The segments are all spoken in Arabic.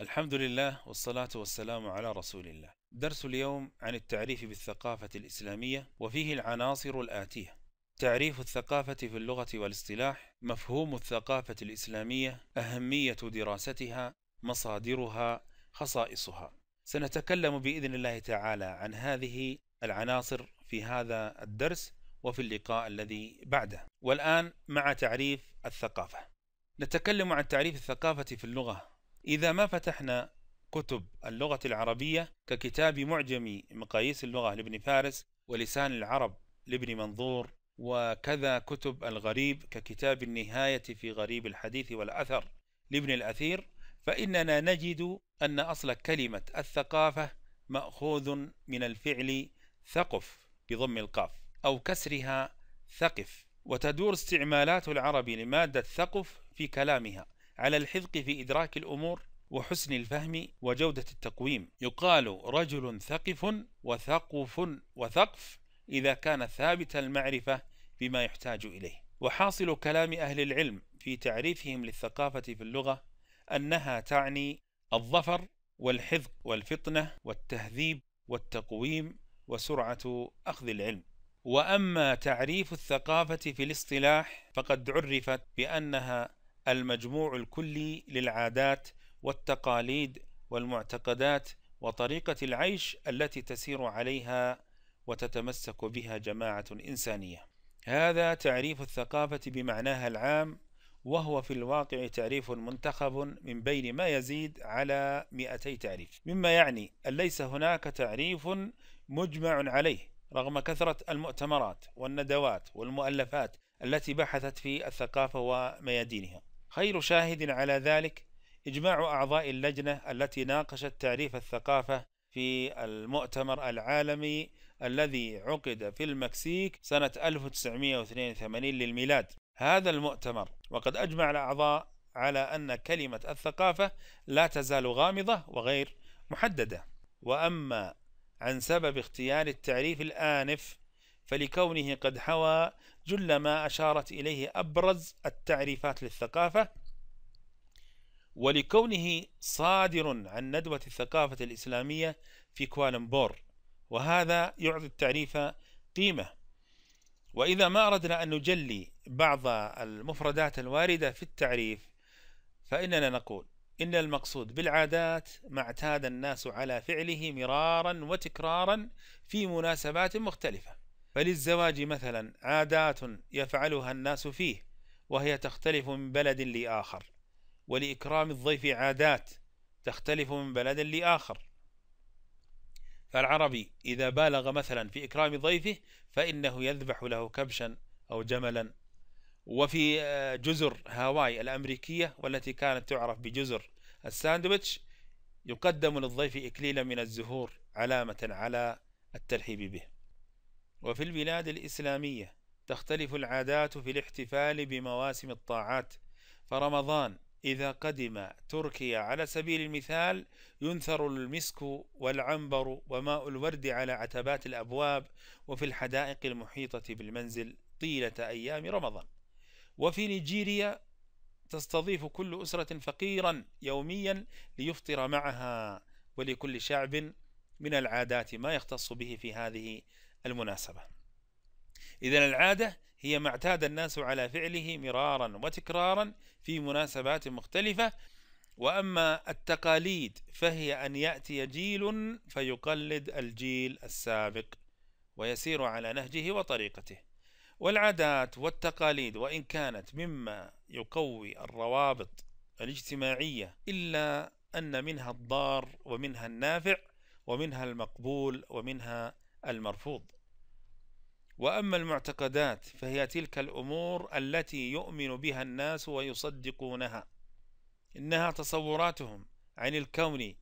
الحمد لله والصلاة والسلام على رسول الله. درس اليوم عن التعريف بالثقافة الإسلامية وفيه العناصر الآتية: تعريف الثقافة في اللغة والاصطلاح، مفهوم الثقافة الإسلامية، أهمية دراستها، مصادرها، خصائصها. سنتكلم بإذن الله تعالى عن هذه العناصر في هذا الدرس وفي اللقاء الذي بعده. والآن مع تعريف الثقافة. نتكلم عن تعريف الثقافة في اللغة إذا ما فتحنا كتب اللغة العربية ككتاب معجم مقاييس اللغة لابن فارس ولسان العرب لابن منظور وكذا كتب الغريب ككتاب النهاية في غريب الحديث والأثر لابن الأثير فإننا نجد أن أصل كلمة الثقافة مأخوذ من الفعل ثقف بضم القاف أو كسرها ثقف وتدور استعمالات العرب لمادة ثقف في كلامها على الحذق في إدراك الأمور وحسن الفهم وجودة التقويم يقال رجل ثقف وثقف وثقف إذا كان ثابت المعرفة بما يحتاج إليه وحاصل كلام أهل العلم في تعريفهم للثقافة في اللغة أنها تعني الظفر والحذق والفطنة والتهذيب والتقويم وسرعة أخذ العلم وأما تعريف الثقافة في الاصطلاح فقد عرفت بأنها المجموع الكلي للعادات والتقاليد والمعتقدات وطريقة العيش التي تسير عليها وتتمسك بها جماعة إنسانية. هذا تعريف الثقافة بمعناها العام وهو في الواقع تعريف منتخب من بين ما يزيد على 200 تعريف، مما يعني أن ليس هناك تعريف مجمع عليه رغم كثرة المؤتمرات والندوات والمؤلفات التي بحثت في الثقافة وميادينها. خير شاهد على ذلك إجماع أعضاء اللجنة التي ناقشت تعريف الثقافة في المؤتمر العالمي الذي عقد في المكسيك سنة 1982 للميلاد هذا المؤتمر وقد أجمع الأعضاء على أن كلمة الثقافة لا تزال غامضة وغير محددة وأما عن سبب اختيار التعريف الآنف فلكونه قد حوى جل ما أشارت إليه أبرز التعريفات للثقافة ولكونه صادر عن ندوة الثقافة الإسلامية في كوالمبور وهذا يعطي التعريف قيمة وإذا ما أردنا أن نجلي بعض المفردات الواردة في التعريف فإننا نقول إن المقصود بالعادات ما اعتاد الناس على فعله مرارا وتكرارا في مناسبات مختلفة فللزواج مثلا عادات يفعلها الناس فيه وهي تختلف من بلد لآخر ولإكرام الضيف عادات تختلف من بلد لآخر فالعربي إذا بالغ مثلا في إكرام ضيفه فإنه يذبح له كبشا أو جملا وفي آه، جزر هاواي الأمريكية والتي كانت تعرف بجزر الساندويتش يقدم للضيف إكليلا من الزهور علامة على الترحيب به وفي البلاد الإسلامية تختلف العادات في الاحتفال بمواسم الطاعات فرمضان إذا قدم تركيا على سبيل المثال ينثر المسك والعنبر وماء الورد على عتبات الأبواب وفي الحدائق المحيطة بالمنزل طيلة أيام رمضان وفي نيجيريا تستضيف كل أسرة فقيرا يوميا ليفطر معها ولكل شعب من العادات ما يختص به في هذه المناسبة إذا العادة هي ما اعتاد الناس على فعله مرارا وتكرارا في مناسبات مختلفة وأما التقاليد فهي أن يأتي جيل فيقلد الجيل السابق ويسير على نهجه وطريقته والعادات والتقاليد وإن كانت مما يقوي الروابط الاجتماعية إلا أن منها الضار ومنها النافع ومنها المقبول ومنها المرفوض واما المعتقدات فهي تلك الامور التي يؤمن بها الناس ويصدقونها انها تصوراتهم عن الكون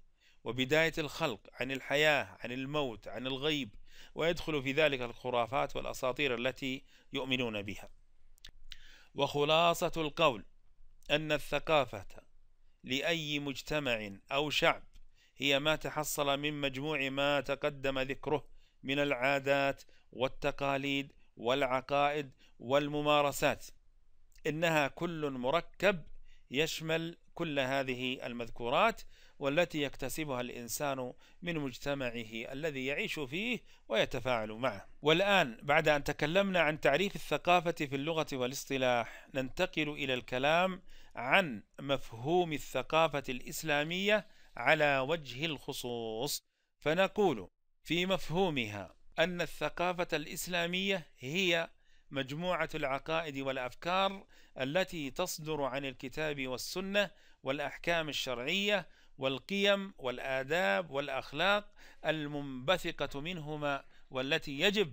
وبدايه الخلق عن الحياه عن الموت عن الغيب ويدخل في ذلك الخرافات والاساطير التي يؤمنون بها وخلاصه القول ان الثقافه لاي مجتمع او شعب هي ما تحصل من مجموع ما تقدم ذكره من العادات والتقاليد والعقائد والممارسات انها كل مركب يشمل كل هذه المذكورات والتي يكتسبها الانسان من مجتمعه الذي يعيش فيه ويتفاعل معه. والان بعد ان تكلمنا عن تعريف الثقافه في اللغه والاصطلاح، ننتقل الى الكلام عن مفهوم الثقافه الاسلاميه على وجه الخصوص، فنقول: في مفهومها أن الثقافة الإسلامية هي مجموعة العقائد والأفكار التي تصدر عن الكتاب والسنة والأحكام الشرعية والقيم والآداب والأخلاق المنبثقة منهما والتي يجب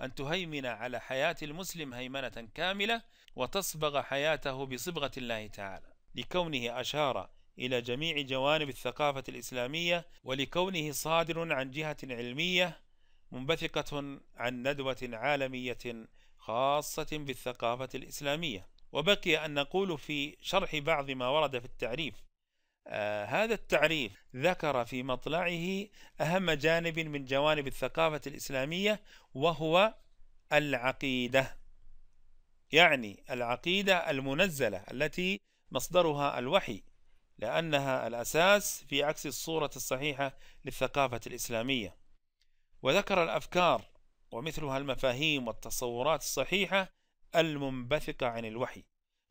أن تهيمن على حياة المسلم هيمنة كاملة وتصبغ حياته بصبغة الله تعالى لكونه أشار إلى جميع جوانب الثقافة الإسلامية ولكونه صادر عن جهة علمية منبثقة عن ندوة عالمية خاصة بالثقافة الإسلامية وبقي أن نقول في شرح بعض ما ورد في التعريف آه هذا التعريف ذكر في مطلعه أهم جانب من جوانب الثقافة الإسلامية وهو العقيدة يعني العقيدة المنزلة التي مصدرها الوحي لأنها الأساس في عكس الصورة الصحيحة للثقافة الإسلامية وذكر الأفكار ومثلها المفاهيم والتصورات الصحيحة المنبثقة عن الوحي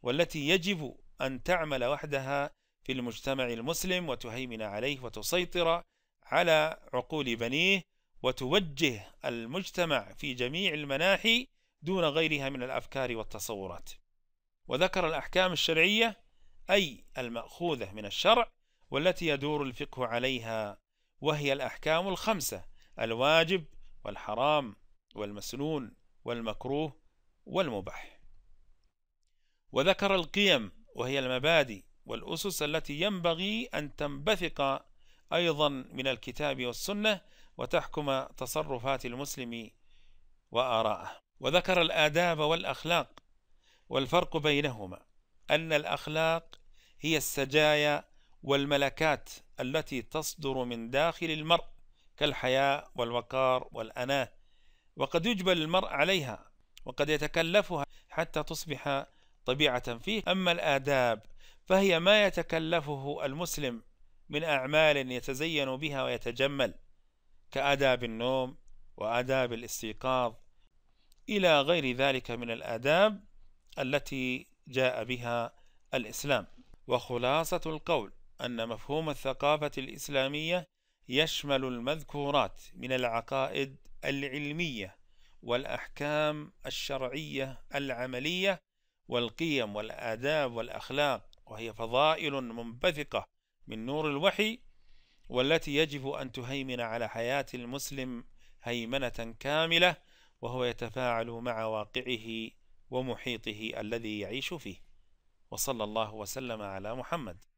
والتي يجب أن تعمل وحدها في المجتمع المسلم وتهيمن عليه وتسيطر على عقول بنيه وتوجه المجتمع في جميع المناحي دون غيرها من الافكار والتصورات. وذكر الاحكام الشرعيه أي المأخوذة من الشرع والتي يدور الفقه عليها وهي الأحكام الخمسة الواجب والحرام والمسنون والمكروه والمباح وذكر القيم وهي المبادئ والأسس التي ينبغي أن تنبثق أيضا من الكتاب والسنة وتحكم تصرفات المسلم وآراءه وذكر الآداب والأخلاق والفرق بينهما أن الأخلاق هي السجايا والملكات التي تصدر من داخل المرء كالحياء والوقار والأناة وقد يجبل المرء عليها وقد يتكلفها حتى تصبح طبيعة فيه أما الآداب فهي ما يتكلفه المسلم من أعمال يتزين بها ويتجمل كآداب النوم وآداب الاستيقاظ إلى غير ذلك من الآداب التي جاء بها الإسلام وخلاصة القول أن مفهوم الثقافة الإسلامية يشمل المذكورات من العقائد العلمية والأحكام الشرعية العملية والقيم والآداب والأخلاق وهي فضائل منبثقة من نور الوحي والتي يجب أن تهيمن على حياة المسلم هيمنة كاملة وهو يتفاعل مع واقعه ومحيطه الذي يعيش فيه وصلى الله وسلم على محمد